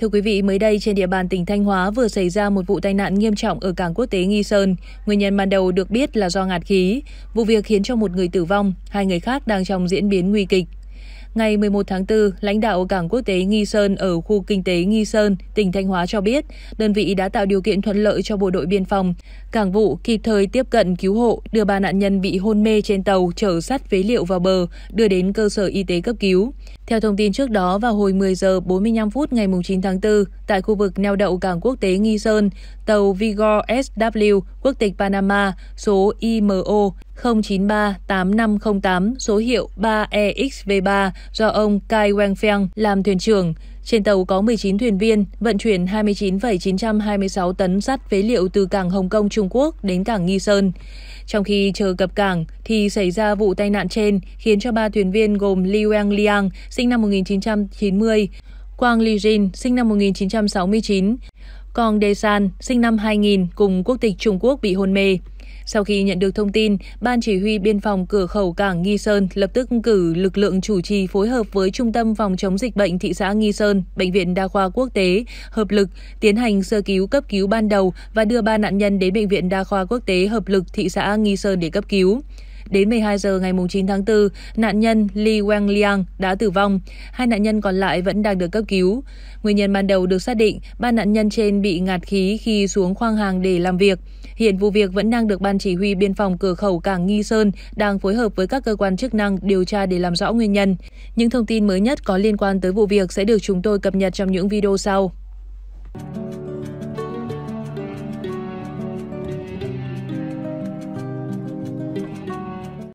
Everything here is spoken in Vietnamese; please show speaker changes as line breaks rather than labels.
Thưa quý vị, mới đây trên địa bàn tỉnh Thanh Hóa vừa xảy ra một vụ tai nạn nghiêm trọng ở cảng quốc tế Nghi Sơn. Nguyên nhân ban đầu được biết là do ngạt khí. Vụ việc khiến cho một người tử vong, hai người khác đang trong diễn biến nguy kịch. Ngày 11 tháng 4, lãnh đạo Cảng Quốc tế Nghi Sơn ở khu kinh tế Nghi Sơn, tỉnh Thanh Hóa cho biết, đơn vị đã tạo điều kiện thuận lợi cho bộ đội biên phòng, cảng vụ kịp thời tiếp cận cứu hộ, đưa ba nạn nhân bị hôn mê trên tàu chở sắt phế liệu vào bờ, đưa đến cơ sở y tế cấp cứu. Theo thông tin trước đó, vào hồi 10 giờ 45 phút ngày 9 tháng 4, tại khu vực neo đậu cảng quốc tế Nghi Sơn, tàu Vigor SW quốc tịch Panama số IMO 093 8508 số hiệu 3EXV3 do ông Kai Wangfeng làm thuyền trưởng. Trên tàu có 19 thuyền viên, vận chuyển 29,926 tấn sắt phế liệu từ cảng Hồng Kông Trung Quốc đến cảng Nghi Sơn. Trong khi chờ cập cảng thì xảy ra vụ tai nạn trên khiến cho ba thuyền viên gồm Li Wang Liang sinh năm 1990, Quang Li Jin sinh năm 1969, còn Desan sinh năm 2000 cùng quốc tịch Trung Quốc bị hôn mê. Sau khi nhận được thông tin, Ban Chỉ huy Biên phòng cửa khẩu cảng Nghi Sơn lập tức cử lực lượng chủ trì phối hợp với Trung tâm Phòng chống dịch bệnh thị xã Nghi Sơn, Bệnh viện Đa khoa Quốc tế, hợp lực tiến hành sơ cứu cấp cứu ban đầu và đưa ba nạn nhân đến Bệnh viện Đa khoa Quốc tế hợp lực thị xã Nghi Sơn để cấp cứu. Đến 12 giờ ngày 9 tháng 4, nạn nhân Li Wang Liang đã tử vong. Hai nạn nhân còn lại vẫn đang được cấp cứu. Nguyên nhân ban đầu được xác định, ba nạn nhân trên bị ngạt khí khi xuống khoang hàng để làm việc. Hiện vụ việc vẫn đang được Ban Chỉ huy Biên phòng cửa khẩu Cảng Nghi Sơn đang phối hợp với các cơ quan chức năng điều tra để làm rõ nguyên nhân. Những thông tin mới nhất có liên quan tới vụ việc sẽ được chúng tôi cập nhật trong những video sau.